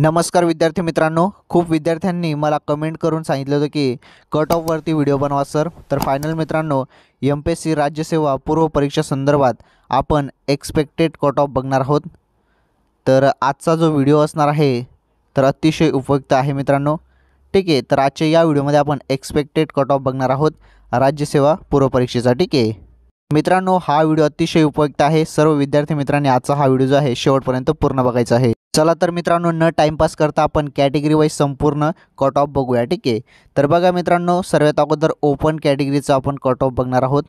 नमस्कार विद्यार्थी मित्रांनो खूप विद्यार्थ्यांनी मला कमेंट करून सांगितलं होतं की कट ऑफवरती व्हिडिओ बनवा सर तर फायनल मित्रांनो एम पी एस सी राज्यसेवा पूर्व परीक्षा संदर्भात आपण एक्सपेक्टेड कट ऑफ बघणार आहोत तर आजचा जो व्हिडिओ असणार आहे तर अतिशय उपयुक्त आहे मित्रांनो ठीक आहे तर आजच्या या व्हिडिओमध्ये आपण एक्सपेक्टेड कट ऑफ बघणार आहोत राज्यसेवा पूर्व परीक्षेचा ठीक आहे मित्रांनो हा व्हिडिओ अतिशय उपयुक्त आहे सर्व विद्यार्थी मित्रांनी आजचा हा व्हिडिओ जो आहे शेवटपर्यंत पूर्ण बघायचा आहे चला तर मित्रांनो न टाइमपास करता आपण कॅटेगरी वाईज संपूर्ण कट ऑफ बघूया ठीक आहे तर बघा मित्रांनो सर्वात अगोदर ओपन कॅटेगरीचा आपण कट ऑफ बघणार आहोत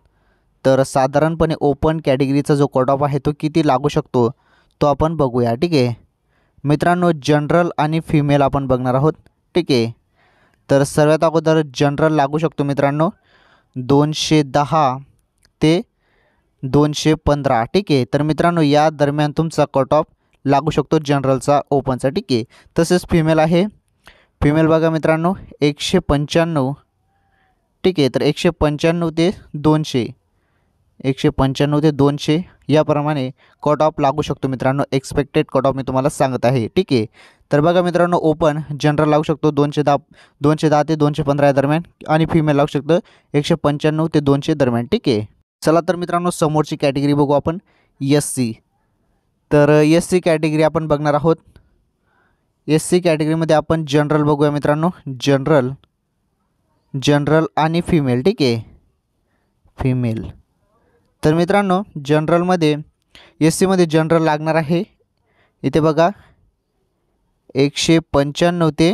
तर साधारणपणे ओपन कॅटेगरीचा जो कट ऑफ आहे तो किती लागू शकतो तो आपण बघूया ठीक आहे मित्रांनो जनरल आणि फिमेल आपण बघणार आहोत ठीक आहे तर सर्वात अगोदर जनरल लागू शकतो मित्रांनो दोनशे दहा ते दोनशे पंधरा ठीक आहे तर मित्रांनो या दरम्यान तुमचा कट ऑफ लागू शकतो जनरलचा ओपनचा ठीक आहे तसेच फिमेल आहे फिमेल बघा मित्रांनो एकशे पंच्याण्णव ठीक आहे तर एकशे पंच्याण्णव ते दोनशे एकशे पंच्याण्णव ते दोनशे याप्रमाणे कट ऑफ लागू शकतो मित्रांनो एक्सपेक्टेड कट ऑफ मी तुम्हाला सांगत आहे ठीक आहे तर बघा मित्रांनो ओपन जनरल लागू शकतो दोनशे दहा दोनशे दहा ते दोनशे पंधरा दरम्यान आणि फिमेल लागू शकतो एकशे पंच्याण्णव ते दोनशे दरम्यान ठीक आहे चला तर मित्रांनो समोरची कॅटेगरी बघू आपण एस सी तर एस सी कॅटेगरी आपण बघणार आहोत एस सी कॅटेगरीमध्ये आपण जनरल बघूया मित्रांनो जनरल जनरल आणि फिमेल ठीक आहे फिमेल तर मित्रांनो जनरलमध्ये एस सीमध्ये जनरल लागणार आहे इथे बघा एकशे पंच्याण्णव ते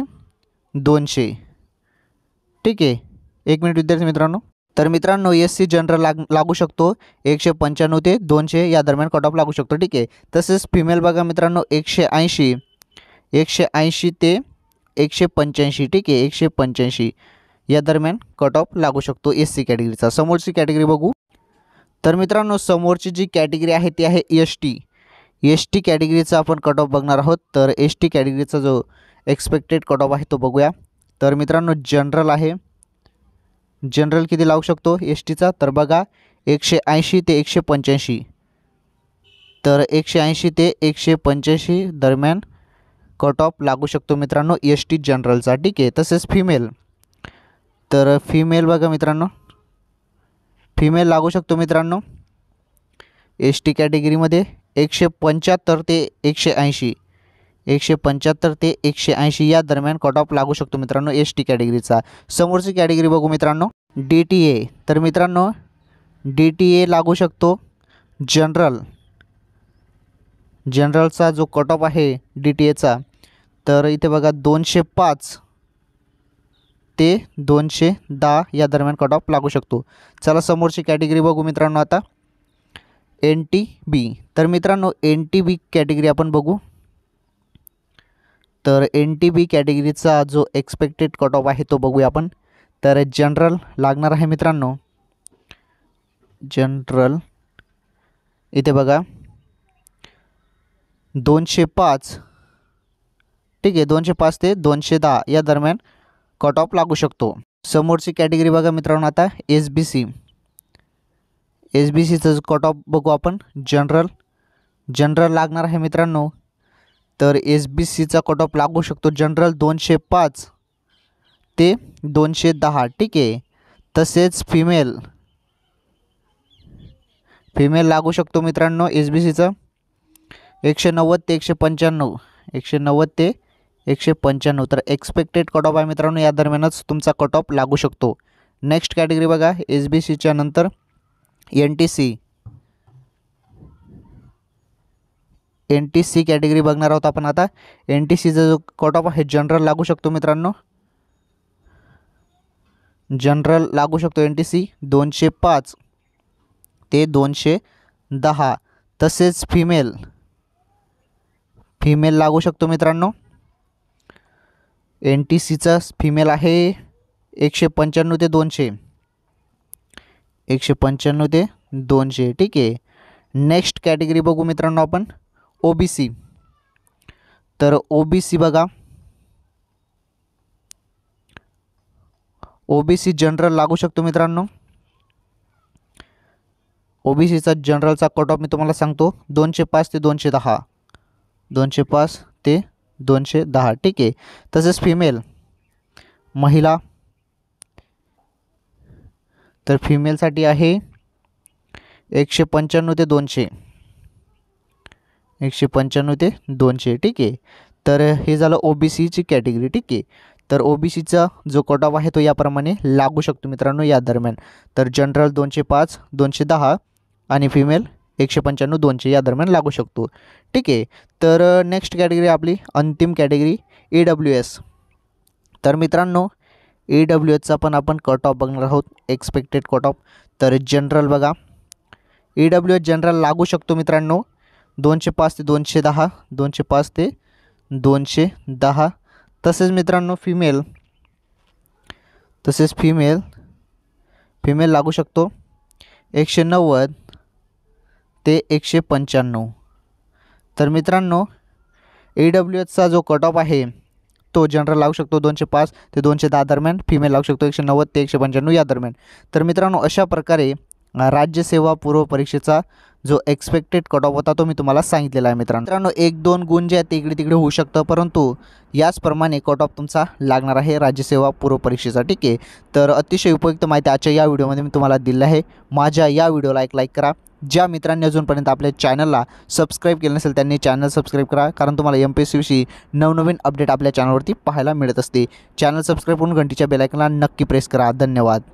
दोनशे ठीक आहे एक मिनिट विद्यार्थी मित्रांनो तर मित्रांनो एस सी जनरल लाग लागू शकतो एकशे पंच्याण्णव ते दोनशे या दरम्यान कट ऑफ लागू शकतो ठीक आहे तसेच फिमेल बघा मित्रांनो एकशे ऐंशी एकशे ऐंशी ते एकशे पंच्याऐंशी ठीक आहे एकशे पंच्याऐंशी या दरम्यान कट ऑफ लागू शकतो एस सी कॅटेगरीचा समोरची कॅटेगरी बघू तर मित्रांनो समोरची जी कॅटेगरी आहे ती आहे एस टी एस टी कॅटेगरीचा आपण कट ऑफ बघणार आहोत तर एस टी कॅटेगरीचा जो एक्सपेक्टेड कट ऑफ आहे तो बघूया तर मित्रांनो जनरल आहे जनरल किती लावू शकतो एस टीचा तर बघा एकशे ऐंशी ते एकशे पंच्याऐंशी तर एकशे ऐंशी ते एकशे पंच्याऐंशी दरम्यान कट ऑफ लागू शकतो मित्रांनो एस टी जनरलचा ठीक आहे तसेच फिमेल तर फिमेल बघा मित्रांनो फिमेल लागू शकतो मित्रांनो एस टी कॅटेगरीमध्ये एकशे पंच्याहत्तर ते एकशे ऐंशी एकशे पंच्याहत्तर ते एकशे ऐंशी या दरम्यान कट ऑफ लागू शकतो मित्रांनो एस टी कॅटेगरीचा समोरची कॅटेगरी बघू मित्रांनो डी टी ए तर मित्रांनो डी टी ए लागू शकतो जनरल जनरलचा जो कट ऑफ आहे डी टी एचा तर इथे बघा दोनशे पाच ते दोनशे दहा या दरम्यान कट ऑफ लागू शकतो चला समोरची कॅटेगरी बघू मित्रांनो आता एन टी बी तर मित्रांनो एन टी बी कॅटेगरी आपण बघू तर एन टी बी कॅटेगरीचा जो एक्सपेक्टेड कट ऑफ आहे तो बघूया आपण तर जनरल लागणार आहे मित्रांनो जनरल इथे बघा दोनशे पाच ठीक आहे दोनशे पाच ते दोनशे दहा या दरम्यान कट ऑफ लागू शकतो समोरची कॅटेगरी बघा मित्रांनो आता S B C S B सीचं कट ऑफ बघू आपण जनरल जनरल लागणार आहे मित्रांनो तर एस बी सीचा कट ऑफ लागू शकतो जनरल दोनशे पाच ते दोनशे दहा ठीक आहे तसेच फिमेल फिमेल लागू शकतो मित्रांनो एस बी सीचा एकशे नव्वद ते एकशे पंच्याण्णव एकशे नव्वद ते एकशे पंच्याण्णव तर एक्सपेक्टेड कट ऑफ आहे मित्रांनो या दरम्यानच तुमचा कट ऑफ लागू शकतो नेक्स्ट कॅटेगरी बघा एस बी सीच्या नंतर N T C N T C category बघणार आहोत आपण आता एन टी सीचा जो कट ऑफ आहे जनरल लागू शकतो मित्रांनो जनरल लागू शकतो एन टी सी दोनशे पाच ते दोनशे दहा तसेच फिमेल फिमेल लागू शकतो मित्रांनो एन टी सीचा फिमेल आहे एकशे पंच्याण्णव ते दोनशे एकशे पंच्याण्णव ते दोनशे ठीक आहे नेक्स्ट कॅटेगरी बघू मित्रांनो आपण ओ बी सी तर ओ बी सी बघा ओबीसी जनरल लागू शकतो मित्रांनो ओबीसीचा जनरलचा कट ऑफ मी तुम्हाला सांगतो दोनशे पाच ते दोनशे दहा दोनशे पाच ते दोनशे दहा ठीक आहे तसेच फिमेल महिला तर फिमेलसाठी आहे एकशे पंच्याण्णव ते दोनशे एकशे पंच्याण्णव ते दोनशे ठीक आहे तर हे झालं ओ बी सीची कॅटेगरी ठीक आहे तर ओ बी सीचा जो कट ऑफ आहे तो याप्रमाणे लागू शकतो मित्रांनो या दरम्यान तर जनरल दोनशे पाच दोनशे दहा आणि फिमेल एकशे पंच्याण्णव दोनशे या दरम्यान लागू शकतो ठीक आहे तर नेक्स्ट कॅटेगरी आपली अंतिम कॅटेगरी ए डब्ल्यू एस तर मित्रांनो ई डब्ल्यू एसचा पण आपण कट ऑफ बघणार आहोत एक्सपेक्टेड कट ऑफ तर जनरल बघा ई डब्ल्यू एस जनरल लागू शकतो मित्रांनो दोनशे पाच ते दोनशे दहा दोनशे पाच ते दोनशे दहा तसेच मित्रांनो फिमेल तसेच फिमेल फिमेल लागू शकतो एकशे नव्वद ते एकशे पंच्याण्णव तर मित्रांनो ए डब्ल्यू एचचा जो कट ऑफ आहे तो जनरल लागू शकतो दोनशे पाच ते दोनशे दहा दरम्यान फिमेल लागू शकतो एकशे नव्वद ते एकशे पंच्याण्णव या दरम्यान तर मित्रांनो अशा प्रकारे राज्यसेवा पूर्व परीक्षेचा जो एक्सपेक्टेड कट ऑफ होता तो मी तुम्हाला सांगितलेला आहे मित्रांनो मित्रांनो एक दोन गुण जे आहेत तिकडे इकडे तिकडे होऊ शकतं परंतु याचप्रमाणे कट ऑफ तुमचा लागणार आहे राज्यसेवा पूर्व परीक्षेचा ठीक आहे तर अतिशय उपयुक्त माहिती आजच्या या व्हिडिओमध्ये मी तुम्हाला दिली आहे माझ्या या व्हिडिओला एक लाईक करा ज्या मित्रांनी अजूनपर्यंत आपल्या चॅनलला सबस्क्राईब केलं नसेल त्यांनी चॅनल सबस्क्राईब करा कारण तुम्हाला एम पी एस सीविषयी नवनवीन अपडेट आपल्या चॅनलवरती पाहायला मिळत असते चॅनल सबस्क्राईब करून घंटीच्या बेलायकनला नक्की प्रेस करा धन्यवाद